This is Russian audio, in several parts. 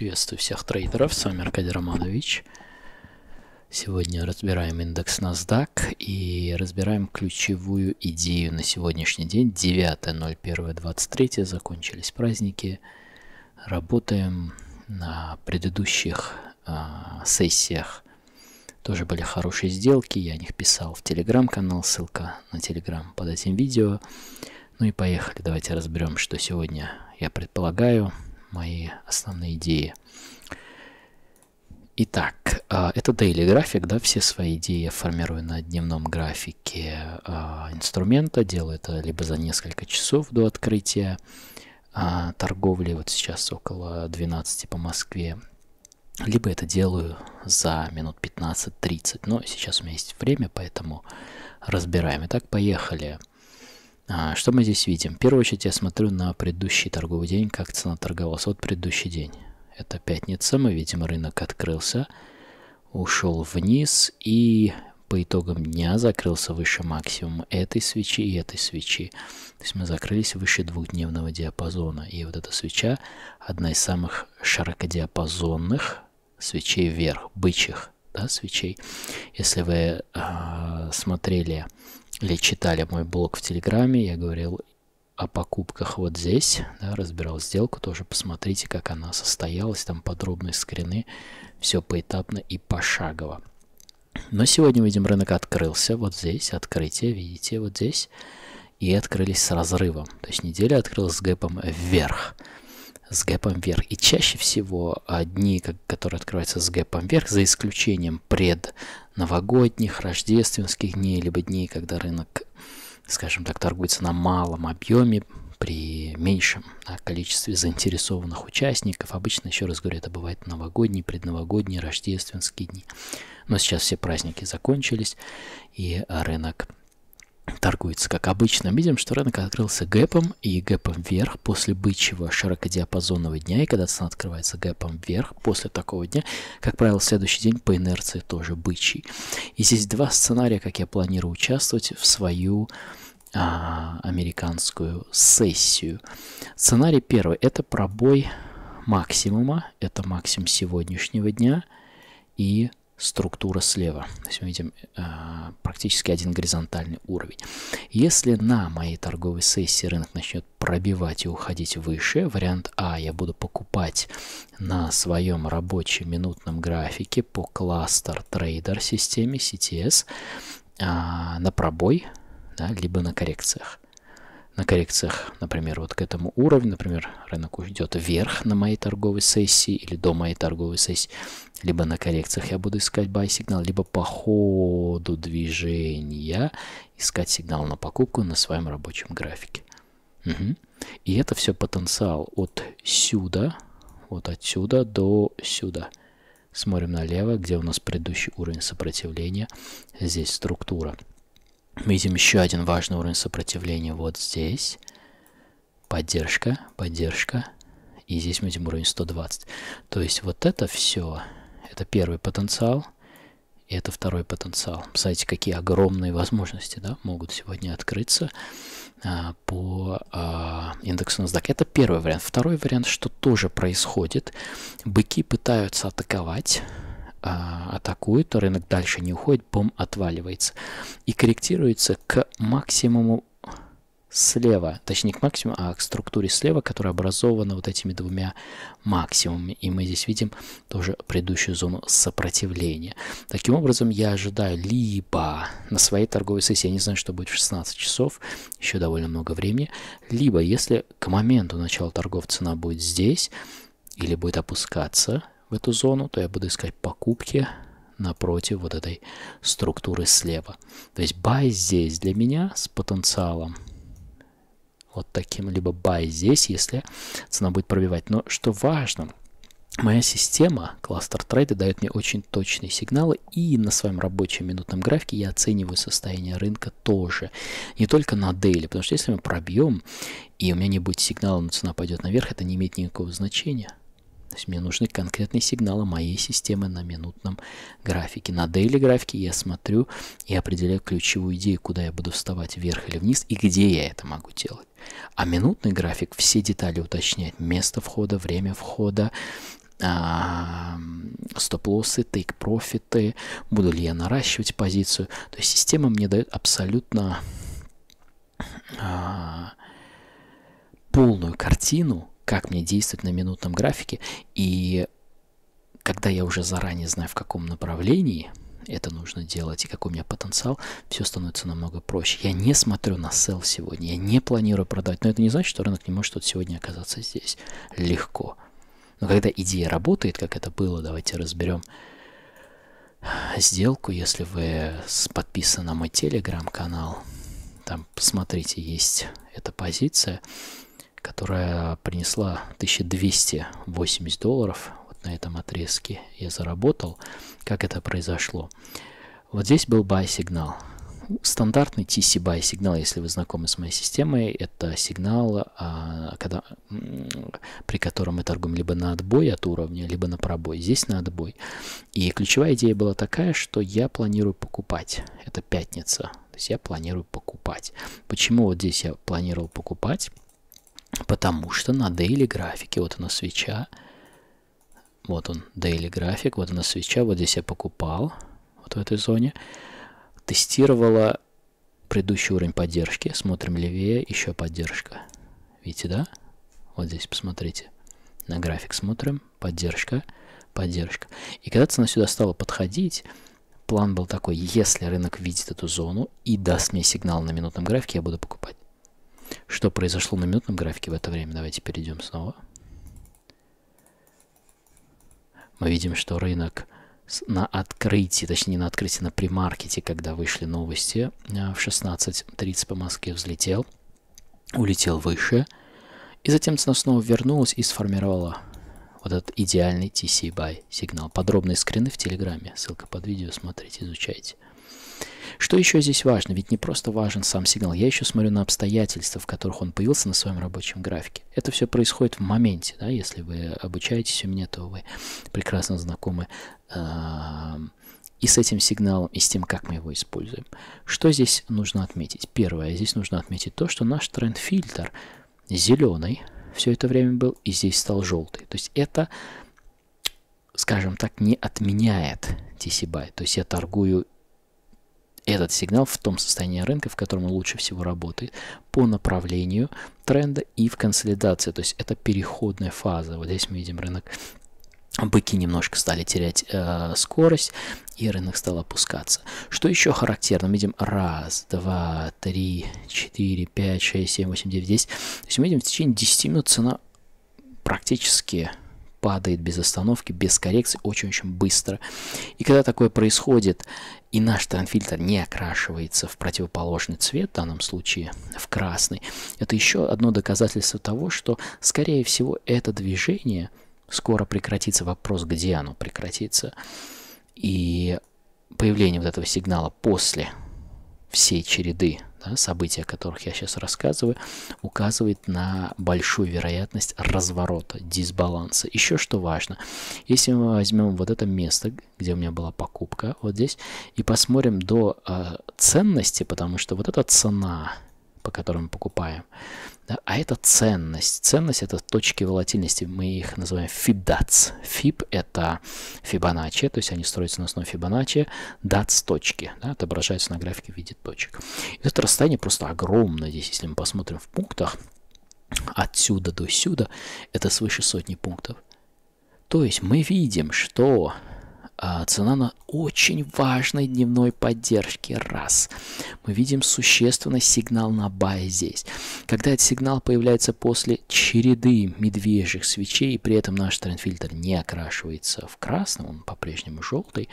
Приветствую всех трейдеров, с вами Аркадий Романович. Сегодня разбираем индекс NASDAQ и разбираем ключевую идею на сегодняшний день. 9.01.23, закончились праздники. Работаем на предыдущих а, сессиях. Тоже были хорошие сделки, я о них писал в телеграм-канал, ссылка на телеграм под этим видео. Ну и поехали, давайте разберем, что сегодня я предполагаю – мои основные идеи. Итак, а, это daily график, да, все свои идеи я формирую на дневном графике а, инструмента, делаю это либо за несколько часов до открытия а, торговли, вот сейчас около 12 по Москве, либо это делаю за минут 15-30, но сейчас у меня есть время, поэтому разбираем. Итак, поехали. А, что мы здесь видим? В первую очередь я смотрю на предыдущий торговый день, как цена торговалась. Вот предыдущий день. Это пятница, мы видим, рынок открылся, ушел вниз и по итогам дня закрылся выше максимума этой свечи и этой свечи. То есть мы закрылись выше двухдневного диапазона. И вот эта свеча одна из самых широкодиапазонных свечей вверх, бычьих да, свечей. Если вы э, смотрели или читали мой блог в Телеграме, я говорил о покупках вот здесь, да, разбирал сделку, тоже посмотрите, как она состоялась, там подробные скрины, все поэтапно и пошагово. Но сегодня, видим, рынок открылся вот здесь, открытие, видите, вот здесь, и открылись с разрывом. То есть неделя открылась с гэпом вверх с гэпом вверх. И чаще всего дни, которые открываются с гэпом вверх, за исключением предновогодних, рождественских дней, либо дней, когда рынок, скажем так, торгуется на малом объеме, при меньшем да, количестве заинтересованных участников. Обычно, еще раз говорю, это бывает новогодние, предновогодние, рождественские дни. Но сейчас все праздники закончились, и рынок торгуется, как обычно. Видим, что рынок открылся гэпом и гэпом вверх после бычьего широкодиапазонного дня. И когда цена открывается гэпом вверх после такого дня, как правило, следующий день по инерции тоже бычий. И здесь два сценария, как я планирую участвовать в свою а, американскую сессию. Сценарий первый – это пробой максимума, это максимум сегодняшнего дня и структура слева. То есть мы видим э, практически один горизонтальный уровень. Если на моей торговой сессии рынок начнет пробивать и уходить выше, вариант А я буду покупать на своем рабочем минутном графике по кластер трейдер системе CTS э, а, на пробой, да, либо на коррекциях на коррекциях, например, вот к этому уровню, например, рынок уйдет вверх на моей торговой сессии или до моей торговой сессии, либо на коррекциях я буду искать buy сигнал, либо по ходу движения искать сигнал на покупку на своем рабочем графике. Угу. И это все потенциал от сюда, вот отсюда до сюда. Смотрим налево, где у нас предыдущий уровень сопротивления. Здесь структура. Мы видим еще один важный уровень сопротивления вот здесь. Поддержка, поддержка. И здесь мы видим уровень 120. То есть вот это все, это первый потенциал, и это второй потенциал. Посмотрите, какие огромные возможности да, могут сегодня открыться а, по а, индексу NASDAQ. Это первый вариант. Второй вариант, что тоже происходит. Быки пытаются атаковать а, то рынок дальше не уходит, бом отваливается. И корректируется к максимуму слева, точнее к максимуму, а к структуре слева, которая образована вот этими двумя максимумами. И мы здесь видим тоже предыдущую зону сопротивления. Таким образом, я ожидаю либо на своей торговой сессии, я не знаю, что будет в 16 часов, еще довольно много времени, либо если к моменту начала торгов цена будет здесь или будет опускаться, в эту зону, то я буду искать покупки напротив вот этой структуры слева. То есть buy здесь для меня с потенциалом вот таким, либо buy здесь, если цена будет пробивать. Но что важно, моя система кластер трейда дает мне очень точные сигналы, и на своем рабочем минутном графике я оцениваю состояние рынка тоже, не только на дейли, потому что если мы пробьем, и у меня не будет сигнала, но цена пойдет наверх, это не имеет никакого значения. То есть мне нужны конкретные сигналы моей системы на минутном графике. На daily графике я смотрю и определяю ключевую идею, куда я буду вставать вверх или вниз и где я это могу делать. А минутный график все детали уточняет. Место входа, время входа, стоп-лоссы, тейк-профиты, буду ли я наращивать позицию. То есть система мне дает абсолютно а, полную картину как мне действовать на минутном графике. И когда я уже заранее знаю, в каком направлении это нужно делать и какой у меня потенциал, все становится намного проще. Я не смотрю на сел сегодня, я не планирую продать, но это не значит, что рынок не может вот сегодня оказаться здесь легко. Но когда идея работает, как это было, давайте разберем сделку, если вы подписаны на мой телеграм-канал, там, посмотрите, есть эта позиция – которая принесла 1280 долларов. Вот на этом отрезке я заработал. Как это произошло? Вот здесь был buy-сигнал. Стандартный TC-buy сигнал, если вы знакомы с моей системой, это сигнал, а, когда, при котором мы торгуем либо на отбой от уровня, либо на пробой. Здесь на отбой. И ключевая идея была такая, что я планирую покупать. Это пятница. То есть я планирую покупать. Почему вот здесь я планировал покупать? Потому что на daily графике, вот она свеча, вот он daily график, вот она свеча, вот здесь я покупал, вот в этой зоне, тестировала предыдущий уровень поддержки, смотрим левее, еще поддержка, видите, да? Вот здесь посмотрите, на график смотрим, поддержка, поддержка. И когда цена сюда стала подходить, план был такой, если рынок видит эту зону и даст мне сигнал на минутном графике, я буду покупать что произошло на минутном графике в это время. Давайте перейдем снова. Мы видим, что рынок на открытии, точнее не на открытии, на премаркете, когда вышли новости э, в 16.30 по Москве взлетел, улетел выше, и затем цена снова вернулась и сформировала вот этот идеальный TC-buy сигнал. Подробные скрины в Телеграме, ссылка под видео, смотрите, изучайте. Что еще здесь важно? Ведь не просто важен сам сигнал, я еще смотрю на обстоятельства, в которых он появился на своем рабочем графике. Это все происходит в моменте, да, если вы обучаетесь у меня, то вы прекрасно знакомы э, и с этим сигналом, и с тем, как мы его используем. Что здесь нужно отметить? Первое, здесь нужно отметить то, что наш тренд-фильтр зеленый все это время был, и здесь стал желтый. То есть это скажем так, не отменяет TCBuy. То есть я торгую этот сигнал в том состоянии рынка, в котором он лучше всего работает, по направлению тренда и в консолидации. То есть это переходная фаза. Вот здесь мы видим рынок быки немножко стали терять э, скорость, и рынок стал опускаться. Что еще характерно? Мы видим раз, два, три, четыре, пять, шесть, семь, восемь, девять, десять. То есть мы видим в течение 10 минут цена практически падает без остановки, без коррекции, очень-очень быстро. И когда такое происходит, и наш транфильтр не окрашивается в противоположный цвет, в данном случае в красный, это еще одно доказательство того, что, скорее всего, это движение скоро прекратится. Вопрос, где оно прекратится. И появление вот этого сигнала после всей череды да, события, о которых я сейчас рассказываю, указывает на большую вероятность разворота, дисбаланса. Еще что важно, если мы возьмем вот это место, где у меня была покупка, вот здесь, и посмотрим до э, ценности, потому что вот эта цена, по которым мы покупаем. Да? А это ценность. Ценность – это точки волатильности, мы их называем фибдац. Фиб – это Фибоначчи, то есть они строятся на основе Фибоначчи, дац – точки, да? отображаются на графике в виде точек. И это расстояние просто огромное здесь, если мы посмотрим в пунктах, отсюда до сюда, это свыше сотни пунктов. То есть мы видим, что а, цена на очень важной дневной поддержке. Раз. Мы видим существенный сигнал на бай здесь. Когда этот сигнал появляется после череды медвежьих свечей, и при этом наш тренд-фильтр не окрашивается в красный он по-прежнему желтый,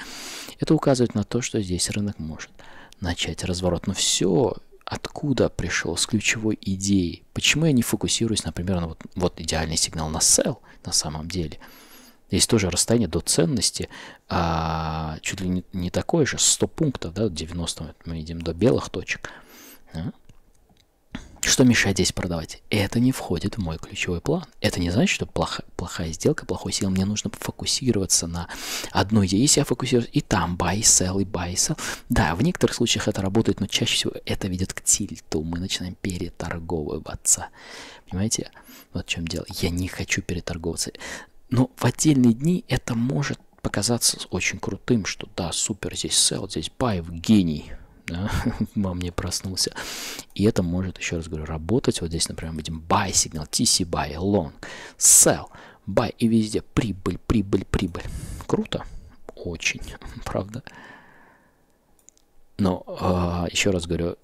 это указывает на то, что здесь рынок может начать разворот. Но все, откуда пришел, с ключевой идеей. Почему я не фокусируюсь, например, на вот, вот идеальный сигнал на sell на самом деле – Здесь тоже расстояние до ценности а, чуть ли не, не такое же, 100 пунктов, да, 90 мы идем до белых точек. Да? Что мешает здесь продавать? Это не входит в мой ключевой план. Это не значит, что плохо, плохая сделка, плохой сил. Мне нужно фокусироваться на одной если я а фокусируюсь, и там buy, sell, и buy, sell. Да, в некоторых случаях это работает, но чаще всего это ведет к тильту. Мы начинаем переторговываться. Понимаете? Вот в чем дело. Я не хочу переторговываться. Но в отдельные дни это может показаться очень крутым, что да, супер, здесь sell, здесь buy, гений, да, во мне проснулся. И это может, еще раз говорю, работать. Вот здесь, например, мы видим buy сигнал, TC buy, long, sell, buy и везде прибыль, прибыль, прибыль. Круто? Очень, правда? Но э, еще раз говорю,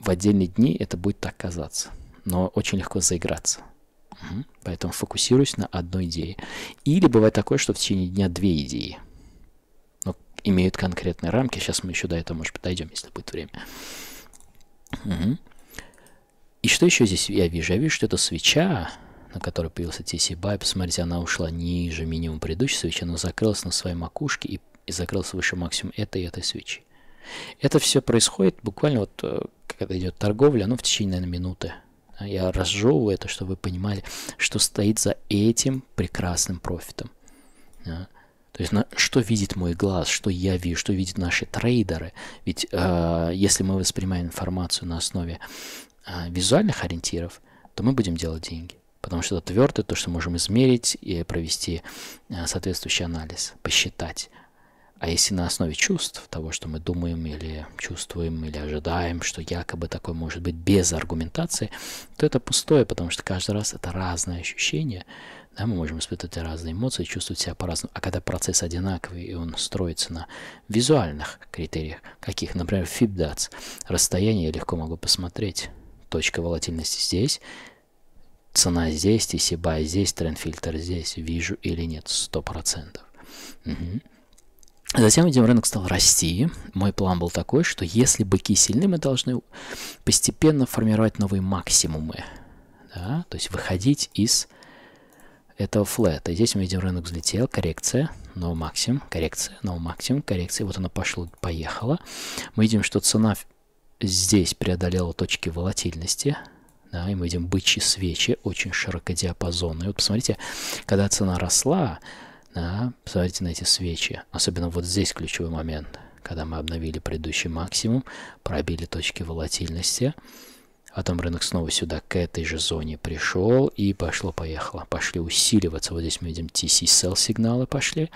в отдельные дни это будет так казаться, но очень легко заиграться. Поэтому фокусируюсь на одной идее. Или бывает такое, что в течение дня две идеи. Но имеют конкретные рамки. Сейчас мы еще до этого, может подойдем, если будет время. Угу. И что еще здесь я вижу? Я вижу, что это свеча, на которой появился TC Buy. Посмотрите, она ушла ниже минимум предыдущей свечи. Она закрылась на своей макушке и, и закрылась выше максимум этой и этой свечи. Это все происходит буквально вот э, когда идет торговля, ну, в течение, наверное, минуты. А, я разжевываю это, чтобы вы понимали, что стоит за этим прекрасным профитом. Да? То есть, на, что видит мой глаз, что я вижу, что видят наши трейдеры. Ведь э, если мы воспринимаем информацию на основе э, визуальных ориентиров, то мы будем делать деньги. Потому что это твердое, то, что можем измерить и провести э, соответствующий анализ, посчитать. А если на основе чувств, того, что мы думаем или чувствуем, или ожидаем, что якобы такое может быть без аргументации, то это пустое, потому что каждый раз это разное ощущение. Да, мы можем испытывать разные эмоции, чувствовать себя по-разному. А когда процесс одинаковый, и он строится на визуальных критериях, каких, например, фибдац, расстояние я легко могу посмотреть, точка волатильности здесь, цена здесь, TCBI здесь, тренд-фильтр здесь, вижу или нет, 100%. Угу. Затем этим рынок стал расти. Мой план был такой, что если быки сильны, мы должны постепенно формировать новые максимумы. Да? То есть выходить из этого флета. Здесь мы видим рынок взлетел, коррекция, но no максимум, коррекция, но no максимум, коррекция. Вот она пошла, поехала. Мы видим, что цена здесь преодолела точки волатильности. Да, и мы видим бычьи свечи, очень широкодиапазонные. Вот посмотрите, когда цена росла, да, посмотрите на эти свечи. Особенно вот здесь ключевой момент, когда мы обновили предыдущий максимум, пробили точки волатильности. Потом рынок снова сюда, к этой же зоне пришел и пошло-поехало. Пошли усиливаться. Вот здесь мы видим TC-sell сигналы пошли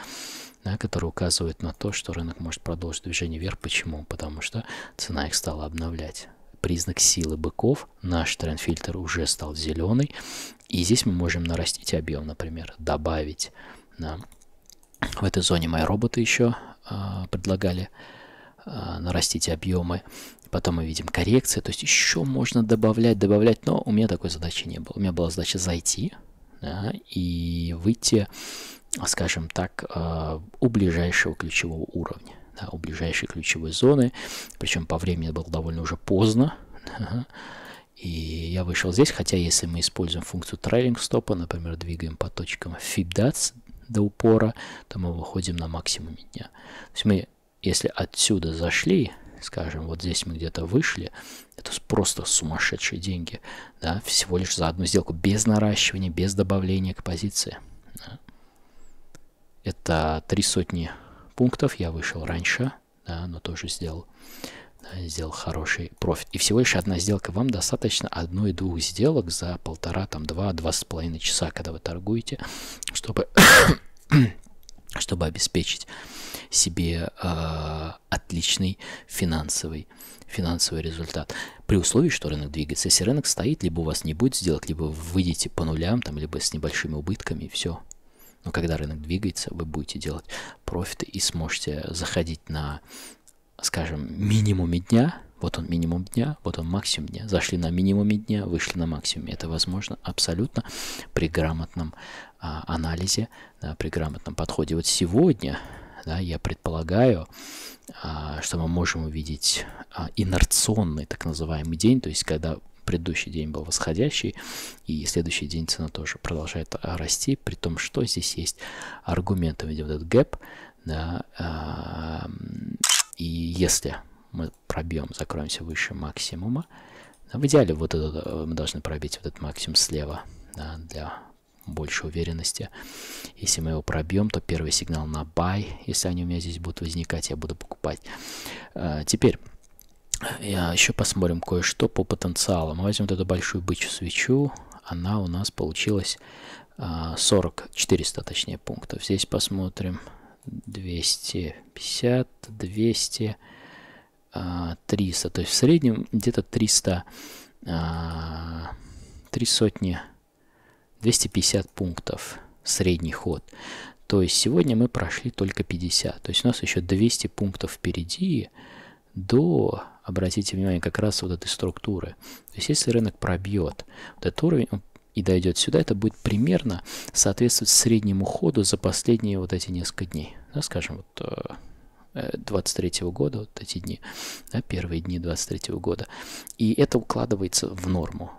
да, которые указывают на то, что рынок может продолжить движение вверх. Почему? Потому что цена их стала обновлять. Признак силы быков, наш тренд-фильтр уже стал зеленый, и здесь мы можем нарастить объем, например, добавить в этой зоне мои роботы еще а, предлагали а, нарастить объемы. Потом мы видим коррекции, то есть еще можно добавлять, добавлять, но у меня такой задачи не было. У меня была задача зайти да, и выйти, скажем так, а, у ближайшего ключевого уровня, да, у ближайшей ключевой зоны. Причем по времени было довольно уже поздно. Да, и я вышел здесь, хотя если мы используем функцию trailing стопа, например, двигаем по точкам FibDats, до упора, то мы выходим на максимуме дня. То есть мы, если отсюда зашли, скажем, вот здесь мы где-то вышли, это просто сумасшедшие деньги, да, всего лишь за одну сделку, без наращивания, без добавления к позиции. Да. Это три сотни пунктов, я вышел раньше, да, но тоже сделал сделал хороший профит. И всего лишь одна сделка. Вам достаточно одной-двух сделок за полтора, там, два, два с половиной часа, когда вы торгуете, чтобы, чтобы обеспечить себе э, отличный финансовый финансовый результат. При условии, что рынок двигается. Если рынок стоит, либо у вас не будет сделок, либо вы выйдете по нулям, там, либо с небольшими убытками, и все. Но когда рынок двигается, вы будете делать профиты и сможете заходить на скажем, минимуме дня, вот он минимум дня, вот он максимум дня, зашли на минимуме дня, вышли на максимуме. Это возможно абсолютно при грамотном а, анализе, да, при грамотном подходе. Вот сегодня, да, я предполагаю, а, что мы можем увидеть а, инерционный так называемый день, то есть когда предыдущий день был восходящий, и следующий день цена тоже продолжает а, расти, при том, что здесь есть аргументы, видим вот этот гэп, да, а, и если мы пробьем, закроемся выше максимума, в идеале вот этот, э, мы должны пробить вот этот максимум слева да, для большей уверенности. Если мы его пробьем, то первый сигнал на buy, если они у меня здесь будут возникать, я буду покупать. Э, теперь э, я еще посмотрим кое-что по потенциалу. Мы возьмем вот эту большую бычью свечу. Она у нас получилась 40, 400 точнее пунктов. Здесь посмотрим 250, 200, 300. То есть в среднем где-то 300, а, три сотни, 250 пунктов средний ход. То есть сегодня мы прошли только 50. То есть у нас еще 200 пунктов впереди до, обратите внимание, как раз вот этой структуры. То есть если рынок пробьет вот этот уровень, он и дойдет сюда, это будет примерно соответствовать среднему ходу за последние вот эти несколько дней. Да, скажем, вот 23 э, э, -го года, вот эти дни, да, первые дни 23 -го года. И это укладывается в норму,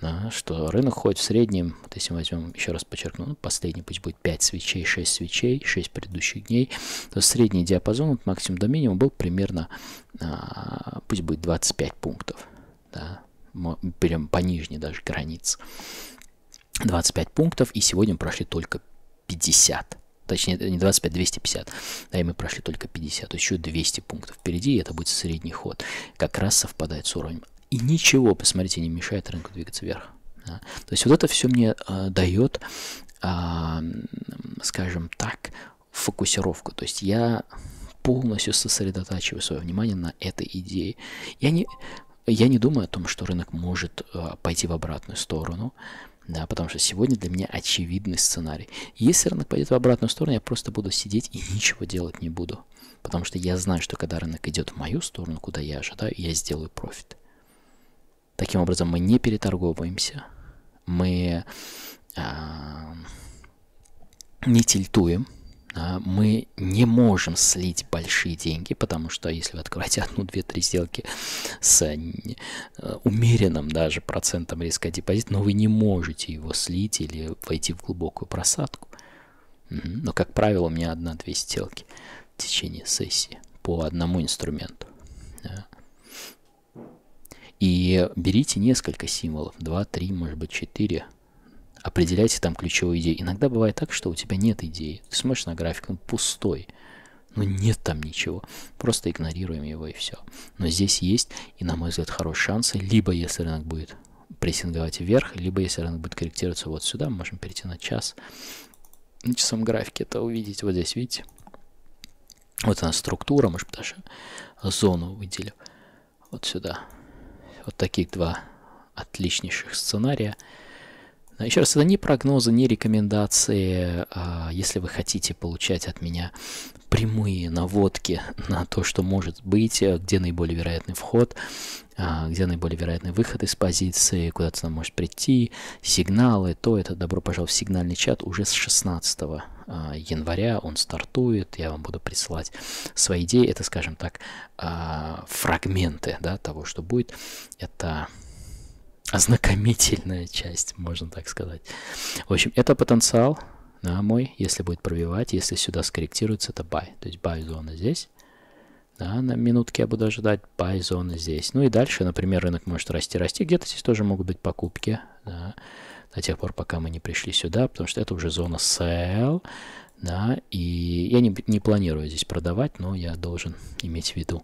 да, что рынок ходит в среднем, вот если мы возьмем, еще раз подчеркну, ну, последний пусть будет 5 свечей, 6 свечей, 6 предыдущих дней, то средний диапазон от максимума до минимума был примерно, а, пусть будет 25 пунктов. Да, мы берем по нижней даже границы. 25 пунктов, и сегодня мы прошли только 50. Точнее, не 25, 250. Да, и мы прошли только 50. Еще 200 пунктов впереди, и это будет средний ход. Как раз совпадает с уровнем. И ничего, посмотрите, не мешает рынку двигаться вверх. Да. То есть вот это все мне а, э, дает, а, скажем так, фокусировку. То есть я полностью сосредотачиваю свое внимание на этой идее. Я не, я не думаю о том, что рынок может а, пойти в обратную сторону. Да, потому что сегодня для меня очевидный сценарий. Если рынок пойдет в обратную сторону, я просто буду сидеть и ничего делать не буду. Потому что я знаю, что когда рынок идет в мою сторону, куда я ожидаю, я сделаю профит. Таким образом, мы не переторговываемся, мы а, не тильтуем, а, мы не можем слить большие деньги, потому что если вы откроете одну, две, три сделки с э, умеренным даже процентом риска депозита, но вы не можете его слить или войти в глубокую просадку. Но, как правило, у меня одна-две сделки в течение сессии по одному инструменту. И берите несколько символов, 2, 3, может быть 4, определяйте там ключевые идеи. Иногда бывает так, что у тебя нет идеи. Ты смотришь на график, он пустой. Но нет там ничего. Просто игнорируем его и все. Но здесь есть, и на мой взгляд, хорошие шансы. Либо если рынок будет прессинговать вверх, либо если рынок будет корректироваться вот сюда, мы можем перейти на час. На часовом графике это увидеть. Вот здесь, видите? Вот она структура, может даже зону выделим. Вот сюда. Вот таких два отличнейших сценария. Но а еще раз, это не прогнозы, не рекомендации. А если вы хотите получать от меня прямые наводки на то, что может быть, э, где наиболее вероятный вход, а, где наиболее вероятный выход из позиции, куда цена может прийти, сигналы, то это добро пожаловать в сигнальный чат уже с 16 января он стартует, я вам буду присылать свои идеи, это, скажем так, фрагменты да, того, что будет, это ознакомительная часть, можно так сказать. В общем, это потенциал на мой, если будет пробивать, если сюда скорректируется, это buy. То есть buy зона здесь. Да, на минутке я буду ожидать buy зоны здесь. Ну и дальше, например, рынок может расти, расти. Где-то здесь тоже могут быть покупки. Да, до тех пор, пока мы не пришли сюда, потому что это уже зона sell. Да, и я не, не планирую здесь продавать, но я должен иметь в виду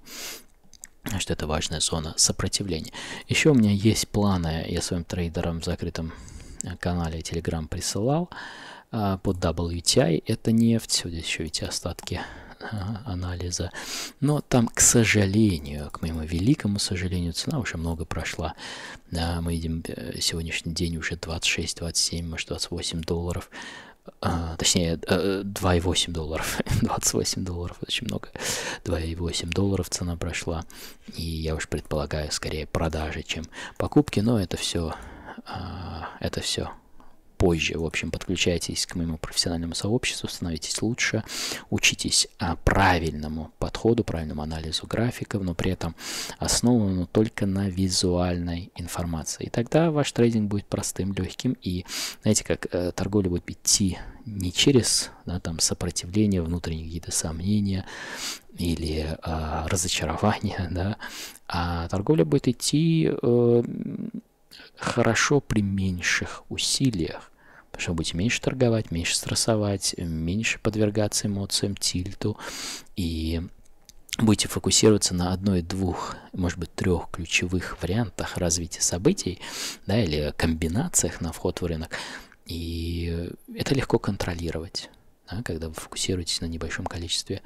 что это важная зона сопротивления. Еще у меня есть планы, я своим трейдерам в закрытом э, канале Telegram присылал э, под WTI. Это нефть, вот здесь еще эти остатки э, анализа. Но там, к сожалению, к моему великому сожалению, цена уже много прошла. мы видим сегодняшний день уже 26, 27, может 28 долларов а, точнее, 2,8 э, долларов, 28 долларов, очень много, 2,8 долларов цена прошла, и я уж предполагаю скорее продажи, чем покупки, но это все, а, это все позже. В общем, подключайтесь к моему профессиональному сообществу, становитесь лучше, учитесь а, правильному подходу, правильному анализу графиков, но при этом основанному только на визуальной информации. И тогда ваш трейдинг будет простым, легким и, знаете, как э, торговля будет идти не через да, там, сопротивление, внутренние какие-то сомнения или э, разочарования, да, а торговля будет идти э, хорошо при меньших усилиях чтобы будете меньше торговать, меньше стрессовать, меньше подвергаться эмоциям, тильту и будете фокусироваться на одной, двух, может быть, трех ключевых вариантах развития событий, да, или комбинациях на вход в рынок, и это легко контролировать, когда вы фокусируетесь на небольшом количестве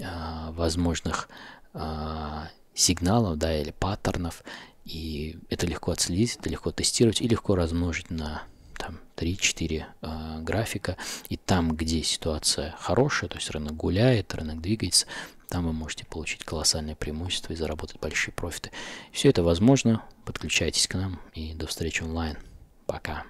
а, возможных а, сигналов, да, или паттернов, и это легко отследить, это легко тестировать и легко размножить на там 3-4 э, а, графика, и там, где ситуация хорошая, то есть рынок гуляет, рынок двигается, там вы можете получить колоссальное преимущество и заработать большие профиты. Все это возможно. Подключайтесь к нам и до встречи онлайн. Пока.